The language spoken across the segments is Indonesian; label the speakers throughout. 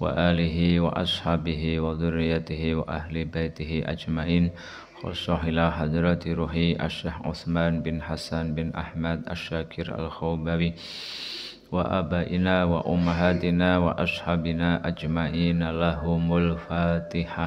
Speaker 1: وآله وأصحابه وذريته وأهل بيته أجمعين خصوصا إلى حضرة روحي الشيخ عثمان بن حسن بن أحمد الشاكر الخوبوي وآبائنا وأمهاتنا وأصحابنا أجمعين لهم الفاتحة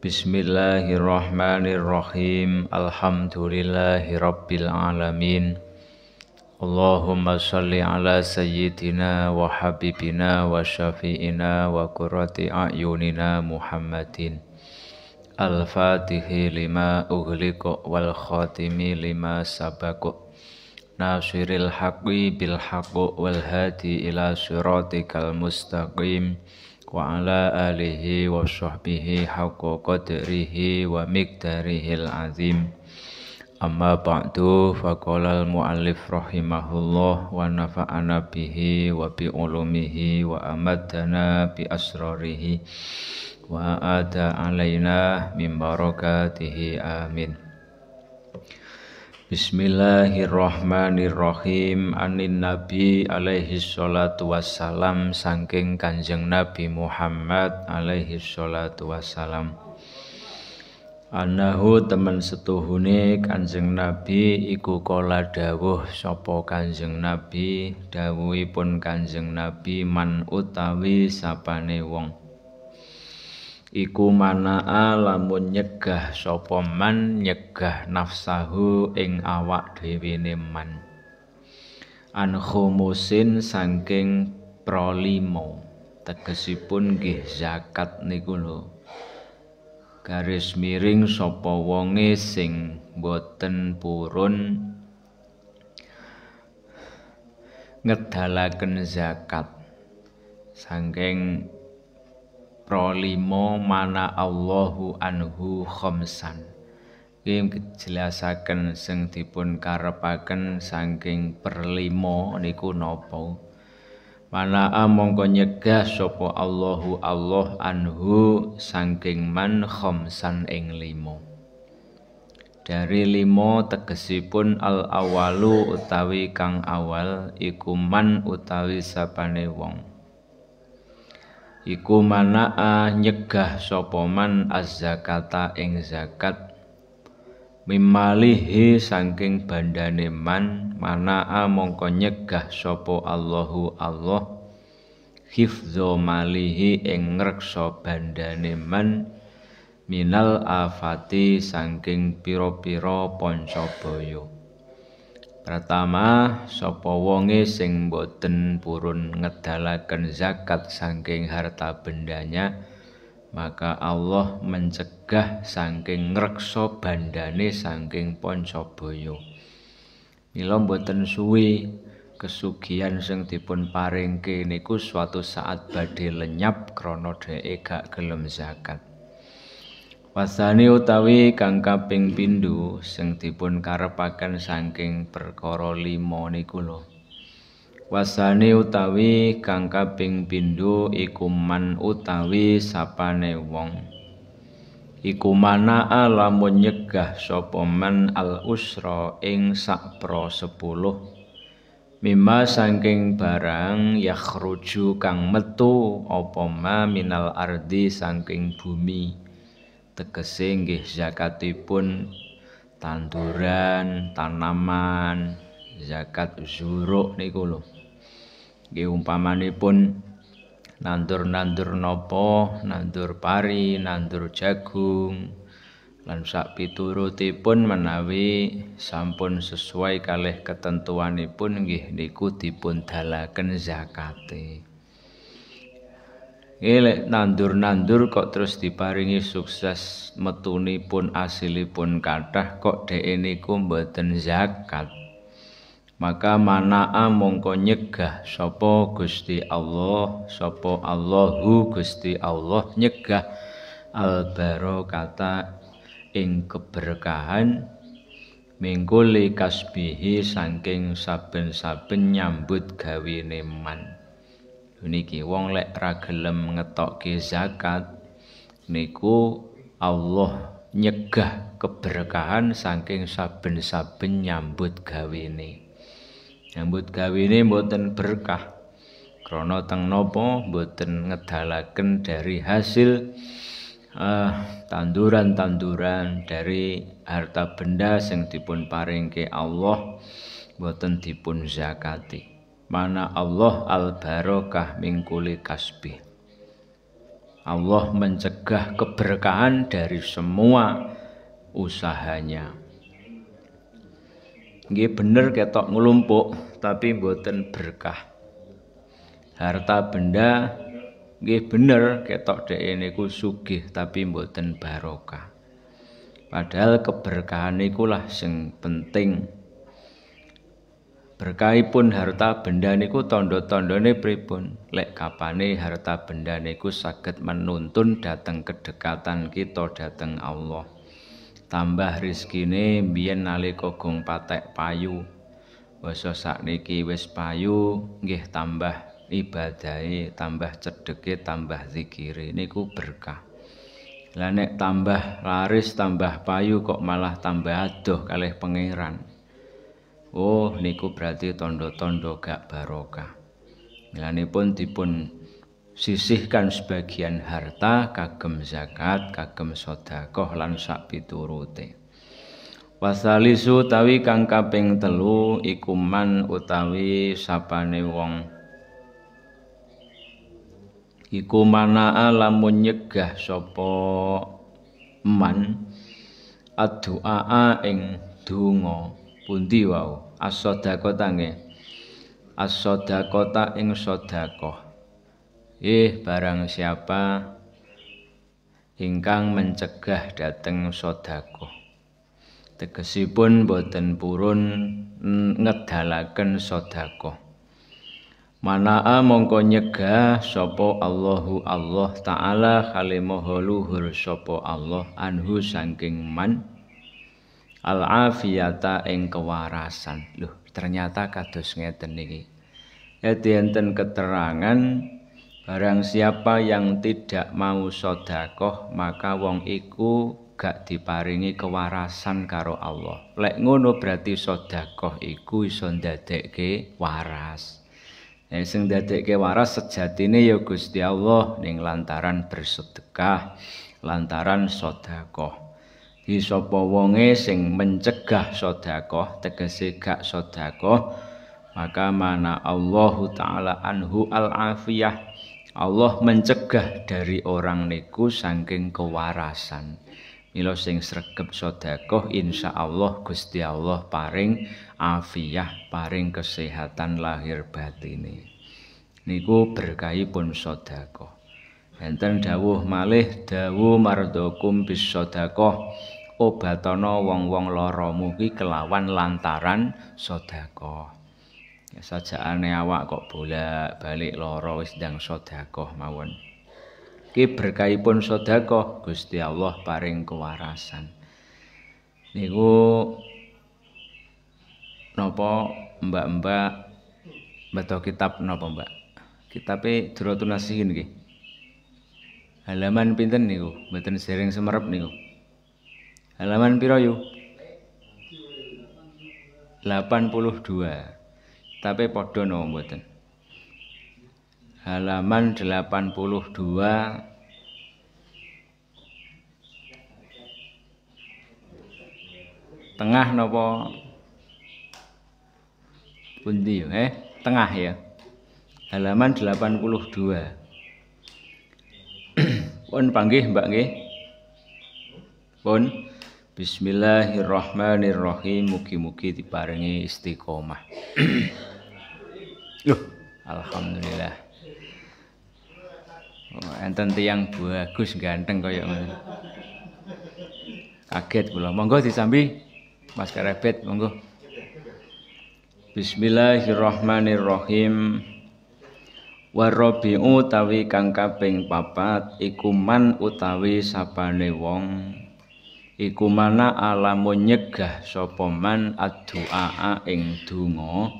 Speaker 1: Bismillahirrahmanirrahim Alhamdulillahirrabbilalamin Allahumma shalli ala sayyidina wa habibina wa syafi'ina wa kurati a'yunina Muhammadin Al-Fatihi lima ughliqo wal khatimi lima sabaqo Nasiril haqqi bil haqqo wal hadi ila siratikal mustaqim وعلى آله وصحبه حق قدره ومقداره العظيم أما بعد فقال المؤلف رحمه الله ونفعنا به وبعلومه وأمدنا بأسراره وآتى علينا من بركاته آمين Bismillahirrahmanirrahim Anin Nabi alaihi salatu wassalam Sangking kanjeng Nabi Muhammad alaihi salatu wassalam Anahu teman setuhune kanjeng Nabi Iku kola dawuh sopo kanjeng Nabi Dawuhipun kanjeng Nabi Man utawi sapane wong iku manaa lamun nyegah sapa man nyegah nafsahu ing awak dhewene man an khumusin saking prolimo tegesipun nggih zakat niku lho garis miring sapa wonge sing boten purun ngedalaken zakat saking prolimo mana Allahu anhu khomsan Kim jelasaken sing dipun karepaken saking perlimo niku nopo. Mana mongko nyegah sapa Allahu Allah anhu saking man khomsan ing limo Dari limo tegesipun al awalu utawi kang awal iku man utawi sapane wong iku manaa nyegah sapa man azzakata ing zakat mimalihi saking bandane man manaa mongko nyegah sapa Allahu Allah khifdho malihi ing ngreksa bandane man minal afati saking pira-pira pancabaya -pira Pertama, sapa wonge sing boten purun ngedalaken zakat saking harta bendanya, maka Allah mencegah saking ngreksa bandane saking poncobaya. Mila boten suwi kesugihan sing dipun paringke niku suatu saat badhe lenyap krana dheke gak gelem zakat. Pasane utawi kang kaping pindho sing dipun karepaken saking perkara 5 niku lho. Wasane utawi kang kaping pindho Ikuman utawi sapane wong. Iku mana lamun nyegah sapa man al usra ing sak pro 10. Mimma saking barang yakhruju kang metu apa ma minal ardi saking bumi. tegese nggih zakatipun tanduran, tanaman, zakat zuruk niku lho. Nggih umpamanipun nandur-nandur nopo, nandur pari, nandur jagung lan sak piturutipun menawi sampun sesuai kalih ketentuanipun nggih niku dipun dalaken zakate. Elek nandur-nandur kok terus diparingi sukses metuni pun asilipun kathah kok dhewe niku mboten zakat. Maka manaa mongko nyegah sapa Gusti Allah, sapa Allahu Gusti Allah nyegah al kata ing keberkahan mingkuli kasbihi saking saben-saben nyambut gawe neman. niki wong lek ra gelem ngetokke zakat niku Allah nyegah keberkahan saking saben-saben nyambut gawene. Nyambut gawene mboten berkah. Krana teng napa mboten ngedalaken dari hasil uh, tanduran-tanduran dari harta benda sing dipun paringke Allah mboten dipun zakati mana Allah al barokah mingkuli kasbi? Allah mencegah keberkahan dari semua usahanya ini bener ketok ngelumpuk tapi buatan berkah harta benda ini bener ketok ini ku sugih tapi buatan barokah padahal keberkahan ikulah yang penting berkahi pun harta benda niku tondo-tondone pripun lek kapane harta benda niku saged menuntun dateng kedekatan kita dateng Allah tambah rizkine biyen nali gong patek payu sak sakniki wis payu nggih tambah ibadahe tambah cedheke tambah zikire niku berkah lah nek tambah laris tambah payu kok malah tambah adoh kalih pangeran Oh niku berarti tondo-tondo gak barokah. Milane pun dipun sisihkan sebagian harta kagem zakat, kagem sedekah lan sak piturute. Wasalisu tawi kang kaping telu ikuman utawi sapane wong iku manaa lamun nyegah sapa man addu'a ing donga Pundi wau as-sadaqah nggih. As-sadaqah ing sedekah. Eh barang siapa ingkang mencegah dateng sedekah. Tegesipun boten purun ngedalaken sedekah. Mana'a mongko nyegah sapa Allahu Allah taala kale luhur sapa Allah anhu saking man al afiyatah ing kewarasan loh ternyata kados ngeten niki edenten eh, keterangan barang siapa yang tidak mau sodakoh maka wong iku gak diparingi kewarasan karo Allah lek ngono berarti sodakoh iku iso ndadekke waras Eh, sing dadekke waras sejati ya Gusti Allah ning lantaran bersedekah lantaran sodakoh. hi sapa wonge sing mencegah sedekah tegese gak sedekah maka mana Allah taala anhu al afiyah Allah mencegah dari orang niku saking kewarasan Mila sing sregep sedekah insya Allah Gusti Allah paring afiyah paring kesehatan lahir batin niku pun sedekah enten dawuh malih dawuh mardokum bis sedekah obatana wong-wong lara mugi kelawan lantaran sedekah. Ya sajakane awak kok bolak-balik lara wis ndang sedekah mawon. Ki berkahipun sedekah Gusti Allah paring kewarasan. Niku napa mbak-mbak beto kitab napa mbak? Kitabe Duratun Nasihin nggih. Halaman pinten niku? Mboten sering semerep niku. Halaman piro yu? 82. Tapi padha no mboten. Halaman 82 tengah nopo pundi eh tengah ya halaman 82 pun panggih mbak nggih pun Bismillahirrahmanirrahim. Mugi-mugi diparingi istiqomah. Loh, alhamdulillah. Oh, enten tiang bagus ganteng kaya ngono. Kaget pula Monggo disambi Mas Karebet, monggo. Bismillahirrahmanirrahim. Warobi utawi kang kaping papat ikuman man utawi sapane wong iku mana alamun nyegah sapa man addu'a ing donga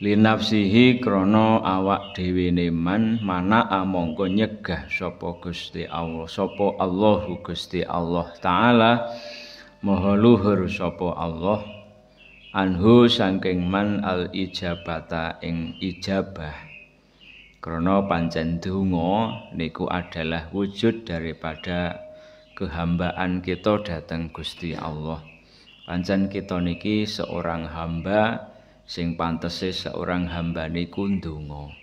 Speaker 1: linafsihi krana awak dhewe man mana amangka nyegah sapa Gusti Allah sapa Allahu Gusti Allah taala maha luhur sapa Allah anhu sangking man al ijabata ing ijabah krana pancen donga niku adalah wujud daripada kehambaan kita dateng Gusti Allah pancen kita niki seorang hamba sing pantese seorang hamba niku ndonga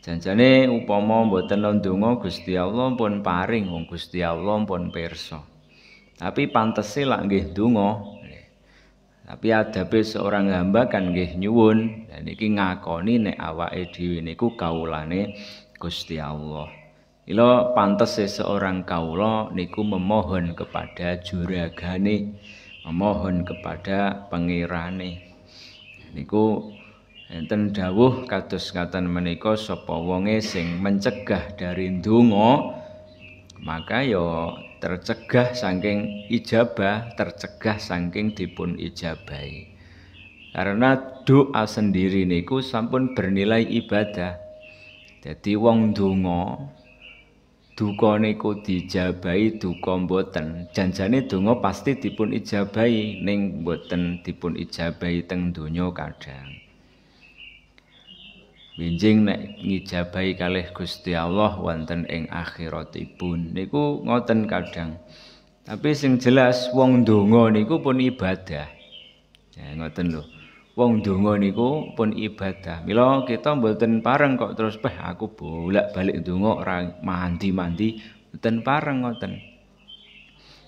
Speaker 1: janjane upama mboten ndonga Gusti Allah pun paring Gusti Allah pun pirsa tapi pantese lak nggih ndonga tapi adabe seorang hamba kan nggih nyuwun dan iki ngakoni nek awake dhewe niku kawulane Gusti Allah Ila pantes seseorang kaula niku memohon kepada juragane, memohon kepada pangerane. Niku enten dawuh kados ngaten menika sapa wonge sing mencegah dari ndonga maka yo ya tercegah saking ijabah, tercegah saking dipun ijabahi. Karena doa sendiri niku sampun bernilai ibadah. Jadi wong donga duka ku dijabahi duka mboten janjane donga pasti dipun ijabahi ning mboten dipun ijabahi teng donya kadang Binjing nek ngijabahi kalih Gusti Allah wonten ing akhiratipun niku ngoten kadang tapi sing jelas wong donga niku pun ibadah ya ngoten lho wong donga niku pun ibadah. Mila kita mboten pareng kok terus peh aku bolak-balik donga ora mandi-mandi mboten pareng ngoten.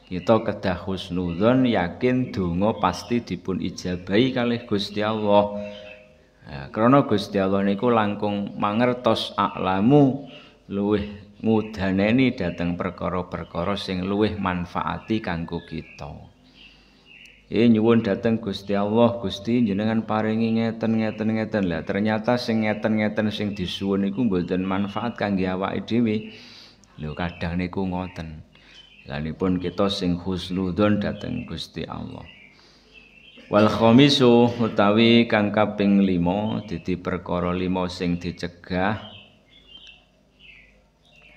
Speaker 1: Kita kedah husnudzon yakin donga pasti dipun ijabahi kalih Gusti Allah. Ya, karena Gusti Allah niku langkung mangertos aklamu luwih mudhaneni dhateng perkara-perkara sing luwih manfaati kanggo kita. Gitu. E nyuwun dateng Gusti Allah, Gusti jenengan paringi ngeten-ngeten ngeten. Lah ternyata sing ngeten-ngeten sing disuwun iku mboten manfaat kangge awake dhewe. Lho kadang niku ngoten. Lanipun kita sing husnudzon dateng Gusti Allah. Wal khamisu utawi kang kaping 5 dadi perkara 5 sing dicegah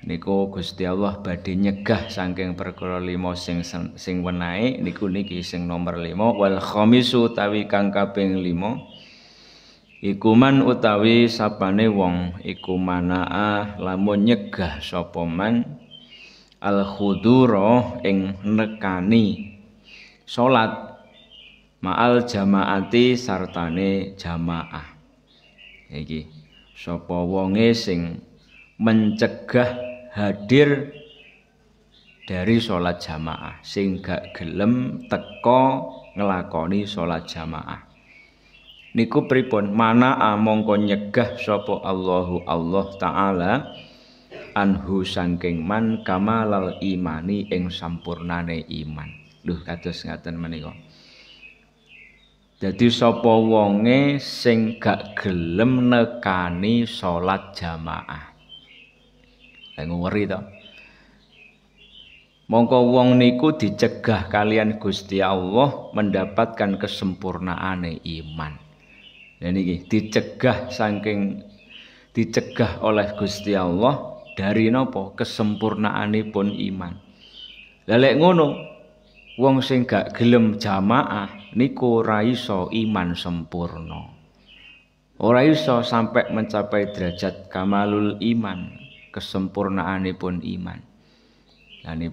Speaker 1: niku Gusti Allah badhe nyegah saking perkara lima sing sing wenae niku niki sing nomor 5 wal khamisu utawi kang kaping 5 iku utawi sapane wong iku manaa lamun nyegah sapa man al khudura ing nekani salat ma'al jamaati sartane jamaah iki sapa wonge sing mencegah hadir dari sholat jamaah sehingga gelem teko ngelakoni sholat jamaah niku pripun mana among ah, nyegah sopo Allahu Allah Taala anhu sangking man kamalal imani ing sampurnane iman Duh kados ngaten menika jadi sopo wonge sing gak gelem nekani sholat jamaah ngeri to Mongko wong niku dicegah kalian Gusti Allah mendapatkan kesempurnaan iman. Dan ini dicegah saking dicegah oleh Gusti Allah dari nopo kesempurnaan pun iman. Lelek ngono, wong sing gak gelem jamaah niku ora iman sempurna. Ora iso sampai mencapai derajat kamalul iman kesempurnaanipun iman.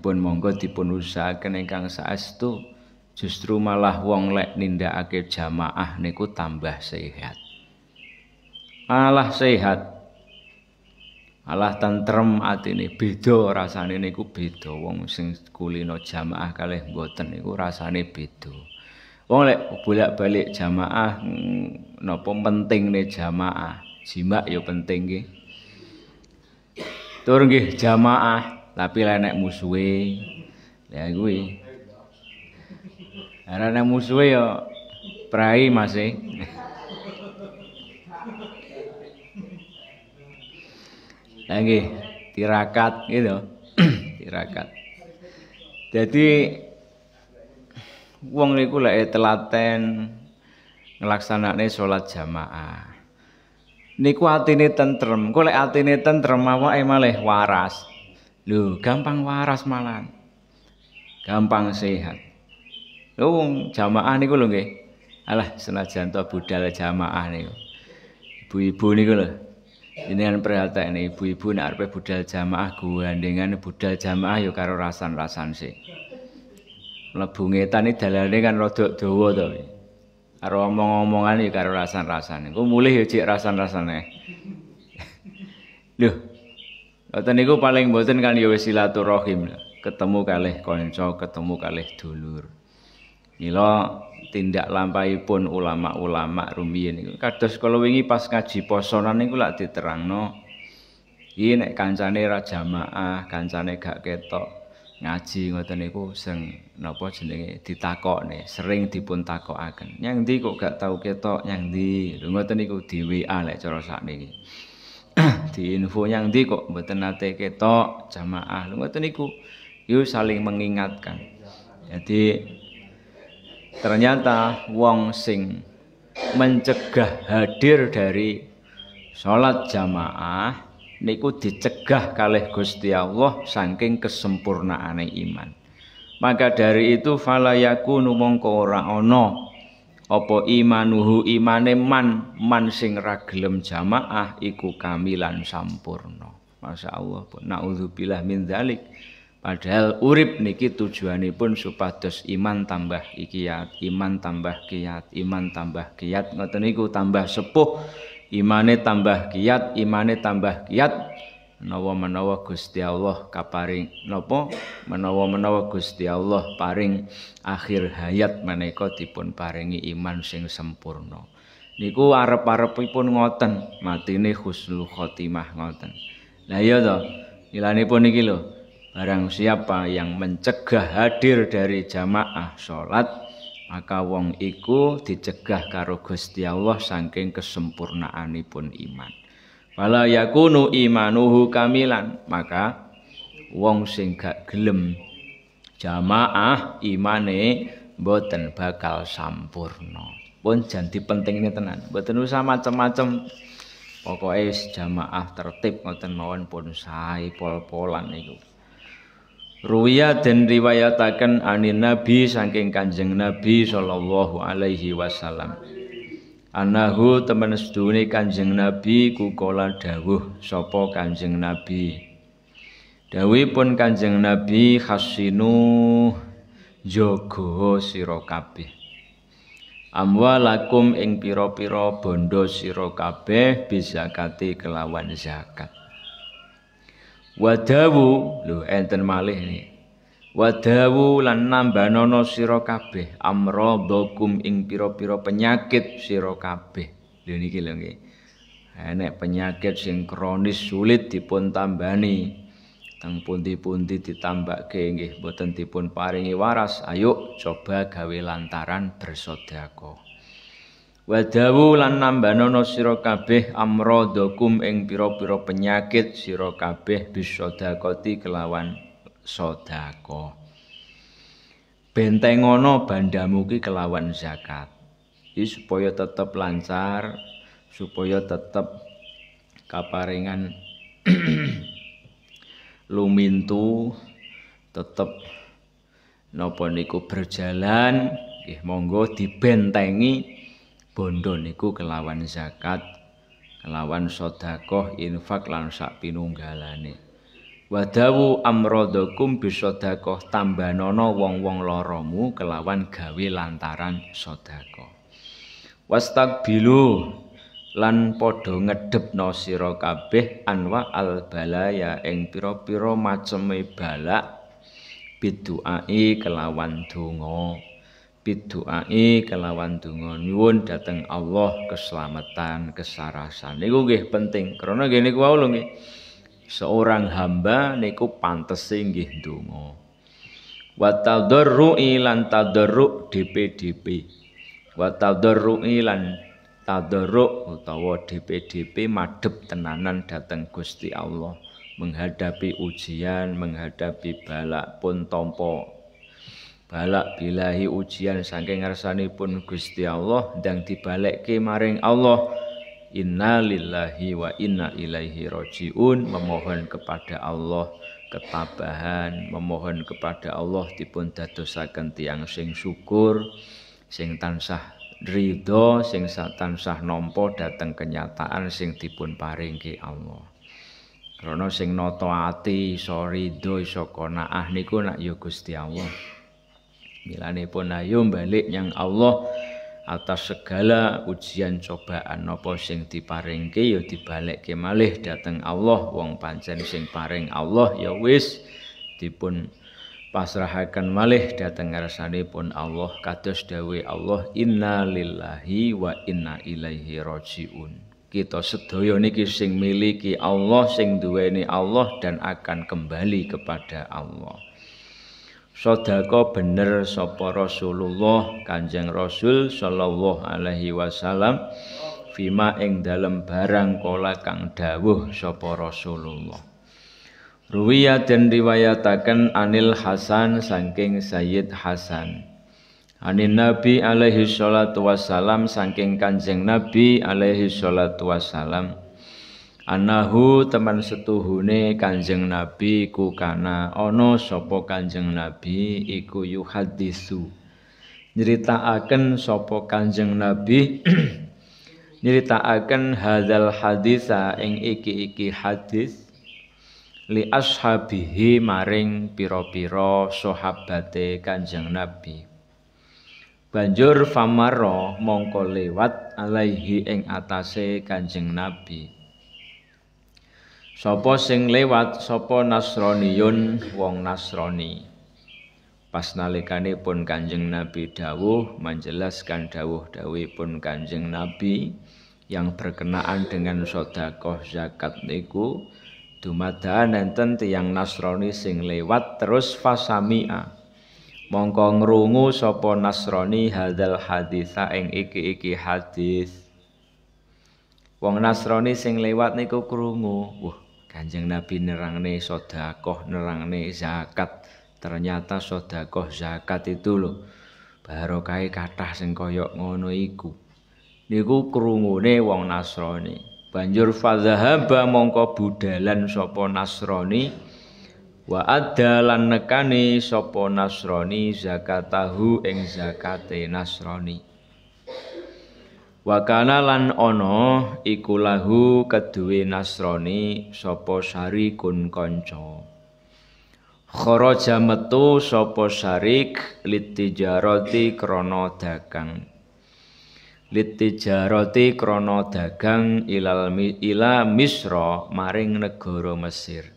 Speaker 1: pun monggo dipun usahaken ingkang saestu justru malah wong lek nindakake jamaah niku tambah sehat. Malah sehat. Malah tentrem atine beda rasane niku beda wong sing kulino jamaah kalih mboten niku rasane beda. Wong lek bolak-balik jamaah mm, napa pentingne jamaah? Jimak ya penting nggih tur nggih jamaah tapi lenek musuhe. Ya kuwi. Arane musuhe ya prai masih. E. lagi nggih, tirakat gitu. tirakat. Jadi wong niku lek telaten nglaksanakne salat jamaah niku atine tentrem kok lek atine tentrem awake malih waras lho gampang waras malan gampang sehat lho jamaah niku lho nggih alah senajan to budal jamaah niku ibu-ibu niku lho kan perhatian ibu-ibu nak arpe budal jamaah dengan budal jamaah yuk ya karo rasan-rasan sih mlebu ngetan iki dalane kan rada dawa to karo omong-omongan ya karo rasan-rasan. Iku mulih ya cek rasan-rasane. Lho. Lha niku paling mboten kan ya silaturahim. Ketemu kalih kanca, ketemu kalih dulur. Mila tindak pun ulama-ulama rumiyin niku kados kala wingi pas ngaji posonan niku lak diterangno. Iki nek kancane ra jamaah, kancane gak ketok, ngaji ngoten niku sing napa jenenge ditakokne, sering dipun takokaken. Nyang ndi kok gak tau ketok, nyang ndi. Lho ngoten niku di WA lek cara sakniki. di info nyang ndi kok mboten nate ketok jamaah. Lho ngoten niku yo saling mengingatkan. Jadi ternyata wong sing mencegah hadir dari sholat jamaah niku dicegah kalih Gusti Allah saking kesempurnaane iman. Maka dari itu fala yakunu mongko ora ana apa imanuhu imane man man sing ra jamaah iku kamilan sampurna. Masya Allah, naudzubillah min dzalik. Padahal urip niki tujuanipun supados iman tambah kiat, iman tambah kiat, iman tambah kiat ngoten niku tambah sepuh imane tambah kiat imane tambah giat menawa menawa Gusti Allah kaparing nopo menawa menawa Gusti Allah paring akhir hayat menika dipun paringi iman sing sempurna niku arep-arepipun ngoten matine husnul khotimah ngoten lah iya to pun iki lho barang siapa yang mencegah hadir dari jamaah sholat maka wong iku dicegah karo Gusti Allah saking kesempurnaanipun iman. Wala yakunu imanuhu kamilan, maka wong sing gak gelem jamaah imane mboten bakal sampurna. Pun janji penting ini tenan, mboten usah macam-macam. Pokoke jamaah tertib ngoten mawon pun sae pol-polan iku. ruwiya den riwayataken anin nabi saking kanjeng nabi sallallahu alaihi wasallam anahu temen sedune kanjeng nabi kukola dawuh sapa kanjeng nabi dawuh pun kanjeng nabi khassinu jogo sira kabeh amwalakum ing pira-pira bondo sira kabeh bisa kelawan zakat wadawu lho enten malih ini wadawu lan nambanono sira kabeh amradakum ing pira-pira penyakit sira kabeh lho niki lho nggih enek penyakit sing kronis sulit dipuntambani, tambani teng pundi-pundi ditambake nggih boten dipun paringi waras ayo coba gawe lantaran bersedekah wa lan nambanono sira kabeh amradakum ing pira-pira penyakit sira kabeh bisodakoti kelawan sodako bentengono bandamu ki kelawan zakat iki supaya tetap lancar supaya tetap kaparingan lumintu tetap napa niku berjalan nggih monggo dibentengi bondo niku kelawan zakat kelawan sedekah infak lan sak pinunggalane wadawu amradakum bisedekah Tambanono wong-wong loromu kelawan gawe lantaran sedekah wastagbilu lan padha ngedhepno sira kabeh anwa al balaya ing pira-pira maceme balak bidu'ai kelawan donga biduai kelawan donga nyuwun dhateng Allah keselamatan kesarasan niku nggih penting karena gini kuwi lho seorang hamba niku pantese nggih donga wa tadarrui lan tadarru DPDP wa tadarrui lan tadarru utawa DPDP madep tenanan dhateng Gusti Allah menghadapi ujian menghadapi balak pun tompo balak bilahi ujian saking ngersani pun Gusti Allah dan dibalekke maring Allah Innalillahi wa inna ilaihi rojiun memohon kepada Allah ketabahan memohon kepada Allah dipun dadosaken tiang sing syukur sing tansah rido sing tansah nompo dateng kenyataan sing dipun paringi Allah Rono sing noto ati, sorry do, sokona ah niku nak yo gusti Allah. Milane pun ayo balik yang Allah atas segala ujian cobaan napa sing diparingke dibalik ya dibalekke malih dateng Allah wong pancen sing paring Allah ya wis dipun pasrahaken malih dateng ngarsanipun Allah kados dawuh Allah inna lillahi wa inna ilaihi rajiun kita sedaya niki sing miliki Allah sing duweni Allah dan akan kembali kepada Allah Sodako bener sapa Rasulullah Kanjeng Rasul sallallahu alaihi wasallam fima ing dalam barang kola kang dawuh sapa Rasulullah Ruwiya dan riwayatakan Anil Hasan saking Sayyid Hasan Anin Nabi alaihi salatu wasalam saking Kanjeng Nabi alaihi salatu wasalam anahu teman setuhune kanjeng nabi kukana kana ana sapa kanjeng nabi iku yuhadisu nyeritakaken sapa kanjeng nabi nyeritakaken hadzal haditsa ing iki-iki hadis li ashabihi maring pira-pira sohabate kanjeng nabi banjur famaro mongko lewat alaihi ing atase kanjeng nabi Sapa sing lewat sapa Nasraniyun wong Nasrani. Pas nalikane pun Kanjeng Nabi dawuh menjelaskan dawuh-dawuhipun Kanjeng Nabi yang berkenaan dengan sedekah zakat niku dumadaan nenten tiyang Nasrani sing lewat terus fasami'a. Mongko ngrungu sapa Nasrani hadzal haditsa ing iki-iki hadis. Wong Nasrani sing lewat niku krungu, wah Kanjeng Nabi nerangne sedekah, nerangne zakat. Ternyata sedekah zakat itu loh. barokahe kathah sing kaya ngono iku. Niku krungune wong Nasrani. Banjur fadzahaba mongko budalan sapa Nasrani wa adalan nekane sapa Nasrani zakatahu ing zakate Nasrani. Wakana lan ana iku lahu kaduwe Nasrani sapa sarikun kanca. Kharaja metu sapa sarik litijarati krana dagang. Litijarati krana dagang ilal ila Misra maring negara Mesir.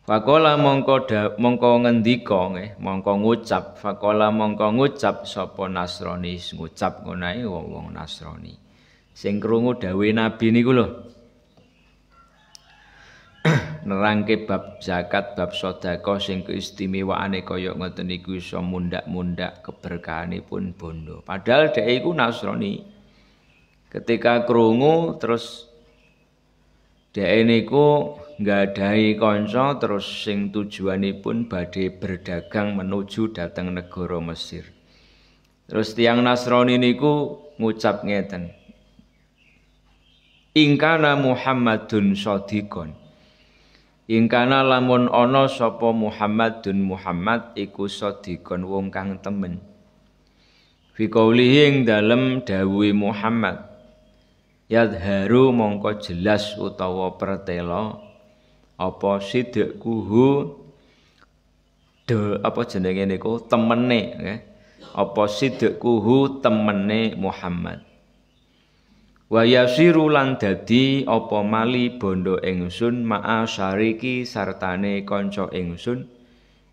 Speaker 1: Fakola mongko da, mongko ngendika nggih mongko ngucap fakola mongko ngucap sapa Nasrani ngucap ngonae wong-wong Nasrani sing krungu dawuh nabi niku lho nerangke bab zakat bab sedekah sing keistimewaane kaya ngoten iku iso mundak-mundak keberkahanipun bondo padahal dhek iku Nasrani ketika krungu terus dhek niku nggadahi kanca terus sing tujuanipun badhe berdagang menuju datang negara Mesir. Terus tiang Nasrani niku ngucap ngeten. Ingkana Muhammadun sadiqon. Ingkana lamun ana sapa Muhammadun Muhammad iku sadiqon wong kang temen. Fi qaulihi dalam dalem dawuhe Muhammad yadharu mongko jelas utawa pertela apa sidik kuhu de apa jenenge niku temene nggih apa sidik kuhu temene Muhammad wa yasiru lan dadi apa mali bondo ingsun ma'a syariki sartane kanca ingsun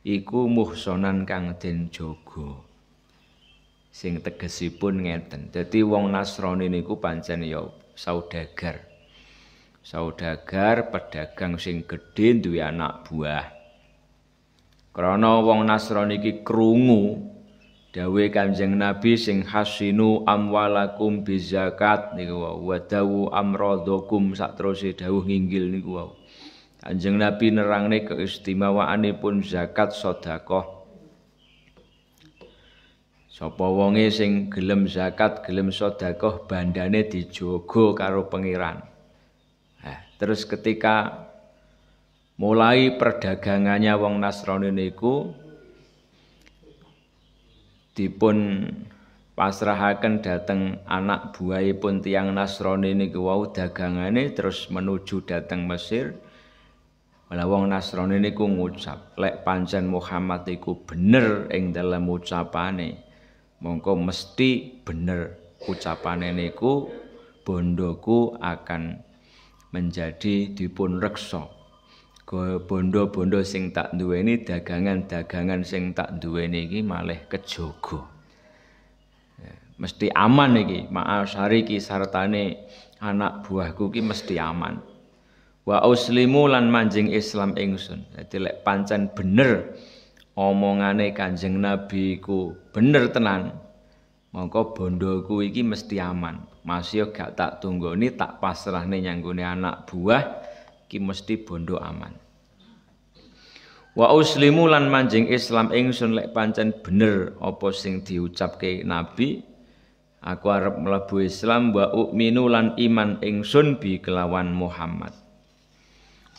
Speaker 1: iku muhsanan kang den sing tegesipun ngeten dadi wong nasrani niku pancen ya saudagar saudagar pedagang sing gedhe duwe anak buah krana wong nasrani iki krungu dawuh kanjeng nabi sing hasinu amwalakum bizakat niku wa dawu amradukum satrose dawuh nginggil niku wa kanjeng nabi nerangne keistimewaanipun zakat sedekah Sapa wonge sing gelem zakat, gelem sedekah bandane dijogo karo pangeran. Terus ketika mulai perdagangannya wong Nasrani niku dipun pasrahaken dateng anak buaya pun tiang Nasrani niku wau dagangane terus menuju dateng Mesir. Wala wong Nasrani niku ngucap, lek pancen Muhammad iku bener ing dalam ucapane, mongko mesti bener ucapane niku bondoku akan menjadi dipun reksa bondo-bondo sing tak duweni dagangan-dagangan sing tak duweni iki malih kejogo ya, mesti aman iki sari ki sartane anak buahku ki mesti aman wa uslimu lan manjing Islam ingsun dadi lek pancen bener omongane Kanjeng Nabi ku bener tenan mongko bondoku iki mesti aman masih gak tak tunggu, tunggoni tak pasrah pasrahne nyanggone anak buah ki mesti bondo aman wa uslimu lan manjing Islam ingsun lek pancen bener apa sing diucapke nabi aku arep mlebu Islam wa ukminu lan iman ingsun bi kelawan Muhammad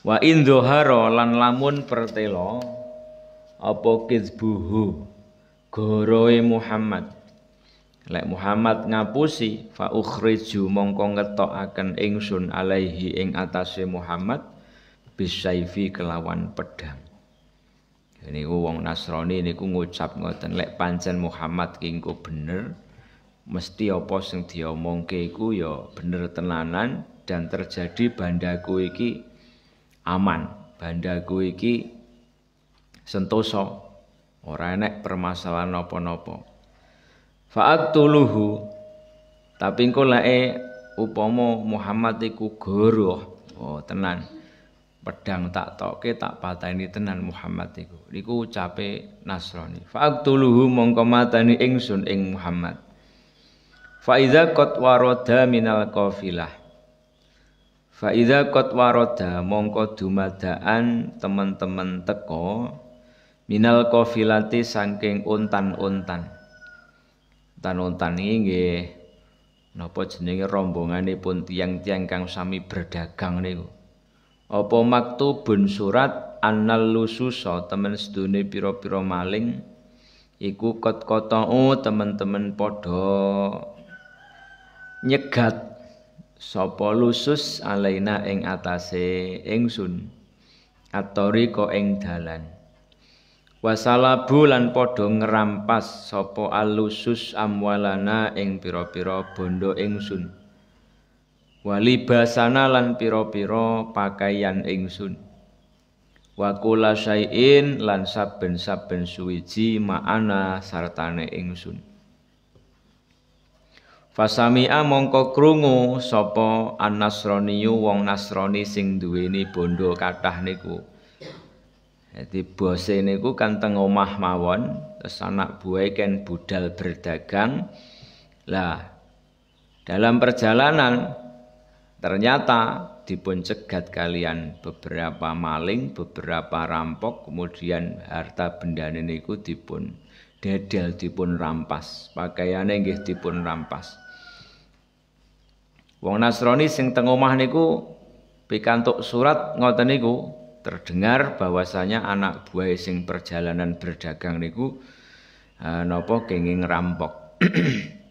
Speaker 1: wa in lan lamun pertelo apa kizbuhu goroe Muhammad lek Muhammad ngapusi fa ukhriju mongko ngetokaken ingsun alaihi ing atase Muhammad bisaifi kelawan pedang niku wong Nasrani niku ngucap ngoten lek pancen Muhammad ki engko bener mesti apa sing diomongke iku ya bener tenanan dan terjadi bandaku iki aman bandaku iki sentosa ora enek permasalahan nopo nopo tuluhu tapi engko lae upama Muhammad iku goroh. Oh, tenan. Pedang tak toke tak ini tenan Muhammad iku. cape ucape Nasrani. Fa'atuluhu mongko mateni ingsun ing Muhammad. Faiza kot waroda minal kofilah Faiza kot waroda mongko dumadaan teman-teman teko Minal kofilati sangking untan-untan Tanontan ini nggih napa jenenge rombonganipun tiyang-tiyang kang sami berdagang niku. Apa maktubun surat annal lususa temen sedune pira-pira maling iku kot-kotau oh, teman-teman padha nyegat sapa lusus alaina ing atase ingsun atoriko ing dalan wasalabu lan padha ngerampas sapa alusus amwalana ing pira-pira bondo ingsun wali lan pira-pira pakaian ingsun wakula syai'in lan saben-saben suwiji ma'ana sartane ingsun Fasami'a mongko krungu sapa an-nasroniyu wong nasroni sing duweni bondo kathah niku. Jadi ini ku kan teng omah mawon, terus anak buai kan budal berdagang. Lah, dalam perjalanan ternyata dipun cegat kalian beberapa maling, beberapa rampok, kemudian harta benda ku dipun dedel dipun rampas, pakaiannya nggih dipun rampas. Wong Nasrani sing teng omah niku pikantuk surat ngoten niku terdengar bahwasanya anak buah sing perjalanan berdagang niku uh, eh, nopo kenging rampok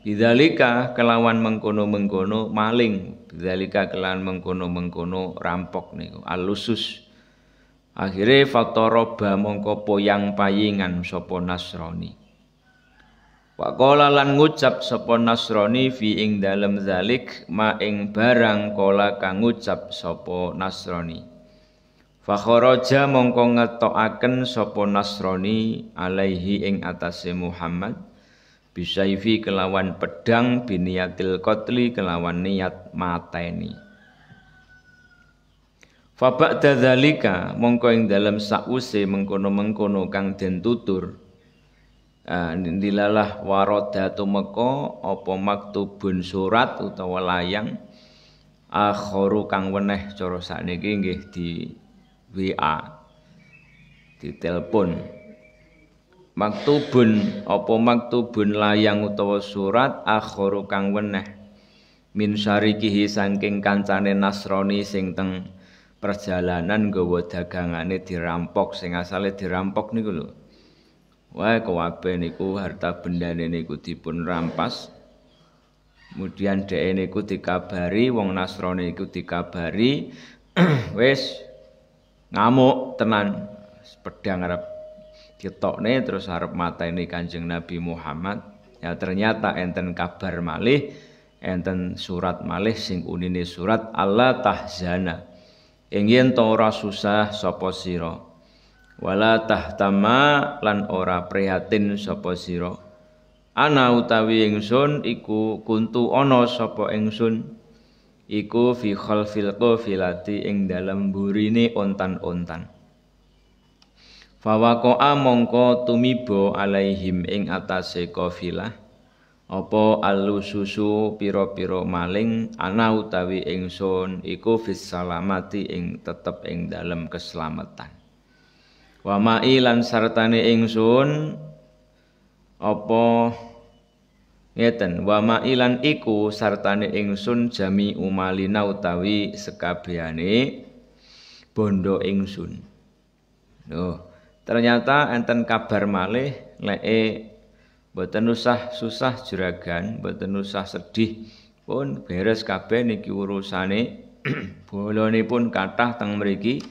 Speaker 1: Bidalika kelawan mengkono-mengkono maling, bidalika kelawan mengkono-mengkono rampok niku alusus. Akhirnya fatoroba mongko poyang payingan sopo nasroni. Pak lan ngucap sopo nasroni fi ing dalam zalik ma ing barang kola kang ngucap sopo nasroni. Fakhoroja mongko ngetokaken sopo Nasrani alaihi ing atase Muhammad bisaifi kelawan pedang biniatil kotli kelawan niat mateni. Fabak dadalika mongko ing dalam sause mengkono-mengkono kang den tutur uh, eh, dilalah waroda opo apa maktubun surat utawa layang akhoru kang weneh cara sakniki nggih di WA ditelepon maktubun apa maktubun layang utawa surat akhoro kang weneh min syarikihi saking kancane nasroni sing teng perjalanan nggawa dagangane dirampok sing asale dirampok niku lho wae kabeh niku harta benda niku dipun rampas kemudian dhek niku dikabari wong nasroni niku dikabari wis ngamuk tenan pedang arep nih terus harap mata ini Kanjeng Nabi Muhammad ya ternyata enten kabar malih enten surat malih sing unine surat Allah tahzana ingin to ora susah sopo siro wala tahtama lan ora prihatin sopo siro ana utawi ingsun iku kuntu ono sopo ingsun iku fi khalfil qafilati ing dalam burine ontan-ontan fawaqa'a mongko tumibo alaihim ing atase qafilah apa alususu pira-pira maling ana utawi ingsun iku fis salamati ing tetep ing dalam keselamatan wa ma'i lan sartane ingsun apa Ngeten wa ma'ilan iku sartane ingsun jami umalina utawi sekabehane bondo ingsun. Loh, ternyata enten kabar malih leke e usah susah juragan, mboten usah sedih pun beres kabeh niki urusane bolone pun kathah teng mriki.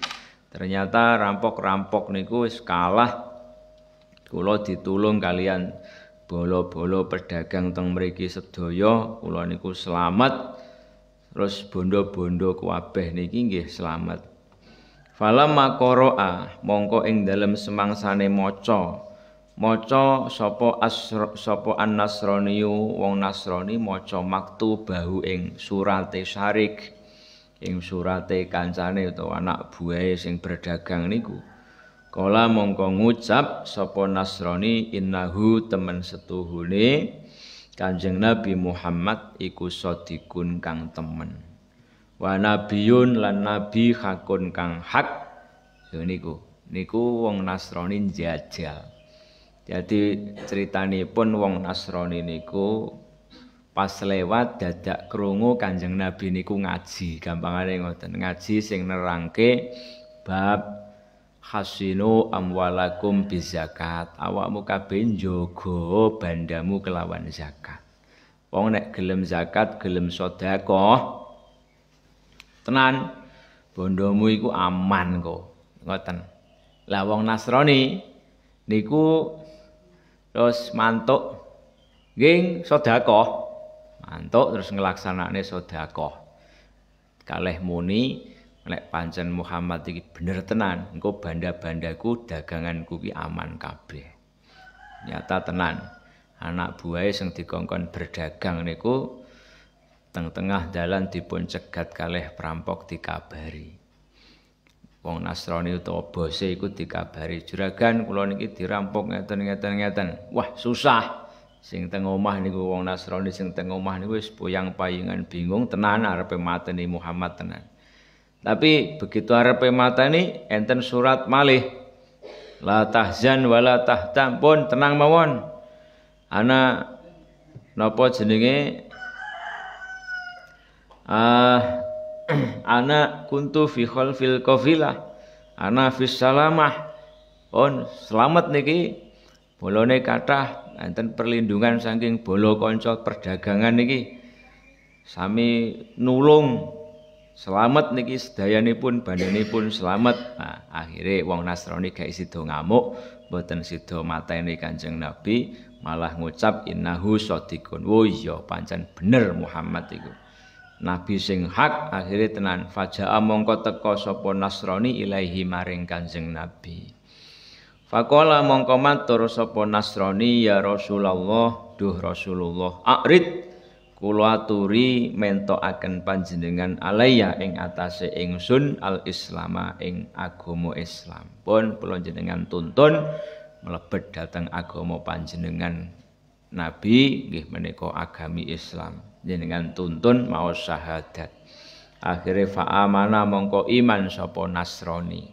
Speaker 1: Ternyata rampok-rampok niku wis kalah kula ditulung kalian bolo-bolo pedagang teng mriki sedaya kula niku selamat terus bondo-bondo kabeh niki nggih selamat falamma qaraa mongko ing dalem semangsane maca maca sapa sapa annasroniu wong nasroni maca maktubahu ing surate syarik ing surate kancane utawa anak buahe sing berdagang niku Kala mongko ngucap sopo nasroni innahu temen setuhune Kanjeng Nabi Muhammad iku sodikun kang temen. Wa nabiyun lan nabi hakun kang hak. Ya niku, niku wong Nasrani jajal Jadi pun wong Nasrani niku pas lewat dadak krungu Kanjeng Nabi niku ngaji, gampangane ngoten, ngaji sing nerangke bab hasinu amwalakum bizakat awakmu kabeh njogo bandamu kelawan zakat wong nek gelem zakat gelem sedekah tenan bondomu iku aman kok ngoten lah wong nasrani niku terus mantuk nging sedekah mantuk terus nglaksanane sedekah kalih muni nek pancen Muhammad iki bener tenan, engko banda-bandaku daganganku ki aman kabeh. Nyata tenan. Anak buahe sing dikongkon berdagang niku teng tengah jalan dipun cegat kalih perampok dikabari. Wong Nasrani utawa bose iku dikabari, "Juragan kula niki dirampok ngeten-ngeten ngeten." Wah, susah. sing teng omah niku wong Nasrani sing teng omah niku wis poyang-payingan bingung tenan arepe mateni Muhammad tenan. Tapi begitu harap mata ini enten surat malih. La tahzan wala tahtam pun tenang mawon. Ana napa jenenge ah ana kuntu fi khalfil qafilah ana fis salamah pun selamat niki bolone kathah enten perlindungan saking bolo kanca perdagangan niki sami nulung selamat niki pun nih pun selamat nah, uang wong Nasrani gak sida ngamuk mboten sida mateni Kanjeng Nabi malah ngucap innahu sotikon wo oh iya pancen bener Muhammad itu Nabi sing hak akhirnya tenan faja'a mongko teka sapa Nasrani ilaihi maring Kanjeng Nabi Fakola mongko matur sapa Nasrani ya Rasulullah duh Rasulullah akrit kula aturi akan panjenengan alaya ing atase ingsun al islama ing agomo Islam. Pun kula jenengan tuntun mlebet datang agomo panjenengan Nabi gih menika agami Islam. Jenengan tuntun maos syahadat. akhirnya fa'amana mongko iman sopo nasroni.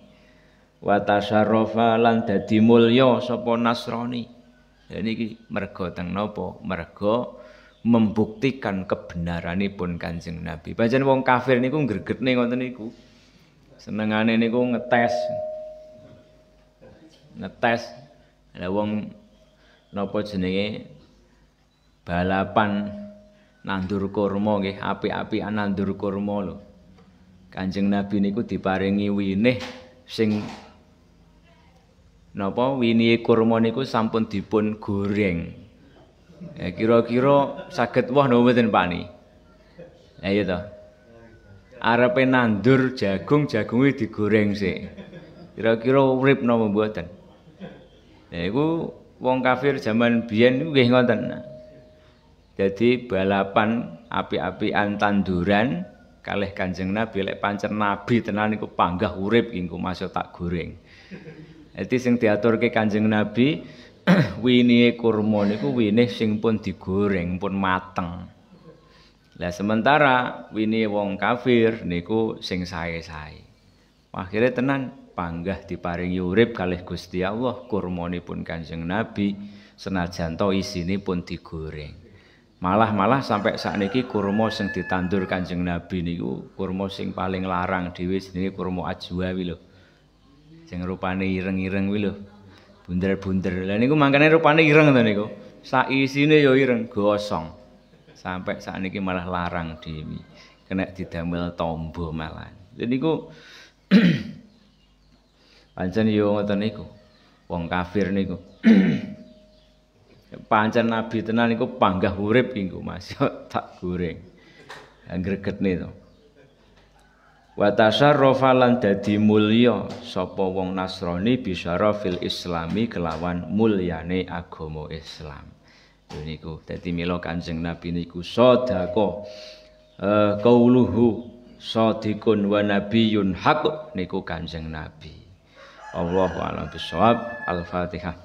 Speaker 1: Wa tasarrafa lan dadi mulya sapa Nasrani. Lan iki mergo teng napa? Mergo membuktikan kebenaran pun Kanjeng Nabi. Bacaan wong kafir niku gregetne ngoten niku. Senengane niku ngetes. Ngetes. Ada wong nopo jenenge balapan nandur kurma nggih, api-api nandur kurma lho. Kanjeng Nabi niku diparingi winih sing napa winihe kurma niku sampun dipun goreng. Ya kira-kira saged wah napa mboten pani. Ya iya to. Arepe nandur jagung, jagunge digoreng sih Kira-kira urip napa mboten. Ya iku wong kafir zaman biyen niku nggih ngoten. Jadi balapan api-apian tanduran kalih Kanjeng Nabi lek pancen Nabi tenan niku panggah urip ingku masuk tak goreng. Dadi sing diaturke Kanjeng Nabi winihe kurma niku winih sing pun digoreng pun mateng. Lah sementara wini wong kafir niku sing sae-sae. Akhire tenan panggah diparingi urip kalih Gusti Allah kurmanipun Kanjeng Nabi senajan to isine pun digoreng. Malah-malah sampai saat niki kurma sing ditandur Kanjeng Nabi niku kurma sing paling larang dhewe jenenge kurma ajwa kuwi lho. Sing rupane ireng-ireng kuwi lho. bunder-bunder. Lah niku mangkane rupane ireng to niku. Sak isine ya ireng gosong. Sampai saat niki malah larang demi. Kena didamel tombo malah. Lah niku pancen yo ngoten niku. Wong kafir niku. pancen nabi tenan niku panggah urip niku Mas tak goreng. Yang greget wa tasarrafa lan dadi mulya sapa wong Nasrani rofil islami kelawan mulyane agama Islam. Niku dadi mila Kanjeng Nabi niku sedako e, kauluhu sadiqun wa nabiyyun haq niku Kanjeng Nabi. Allahu a'lam bishawab. Al-Fatihah.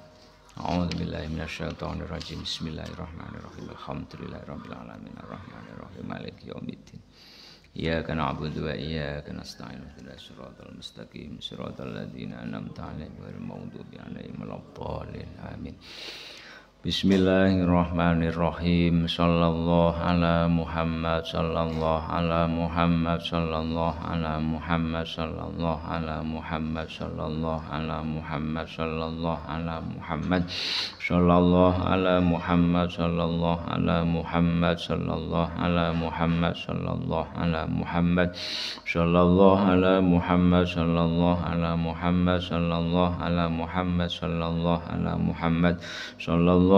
Speaker 1: A'udzu billahi minasyaitonir rajim. Bismillahirrahmanirrahim. Alhamdulillahirabbil alamin arrahmanirrahim maliki yaumiddin. إياك نعبد وإياك نستعين في الصراط المستقيم صراط الذين أنعمت عليهم غير المغضوب عليهم ولا الضالين آمين Bismillahirrahmanirrahim Sallallahu ala Muhammad Sallallahu ala Muhammad Sallallahu ala Muhammad Sallallahu ala Muhammad Sallallahu ala Muhammad Sallallahu ala Muhammad Sallallahu ala Muhammad Sallallahu ala Muhammad Sallallahu ala Muhammad Sallallahu ala Muhammad Sallallahu ala Muhammad Sallallahu ala Muhammad Sallallahu ala Muhammad Sallallahu ala Muhammad Sallallahu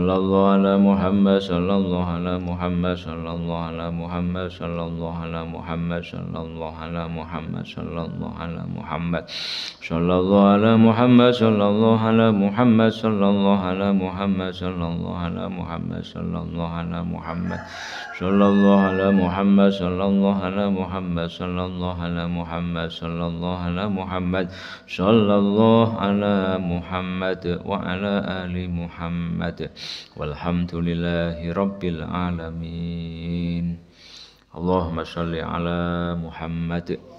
Speaker 1: صلى الله على محمد صلى الله على محمد صلى الله على محمد صلى الله على محمد صلى الله على محمد صلى الله على محمد صلى الله على محمد صلى الله على محمد صلى الله على محمد صلى الله على محمد صلى الله على محمد صلى الله على محمد صلى الله على محمد صلى الله على محمد صلى الله على محمد صلى الله على محمد وعلى آل محمد والحمد لله رب العالمين اللهم صل على محمد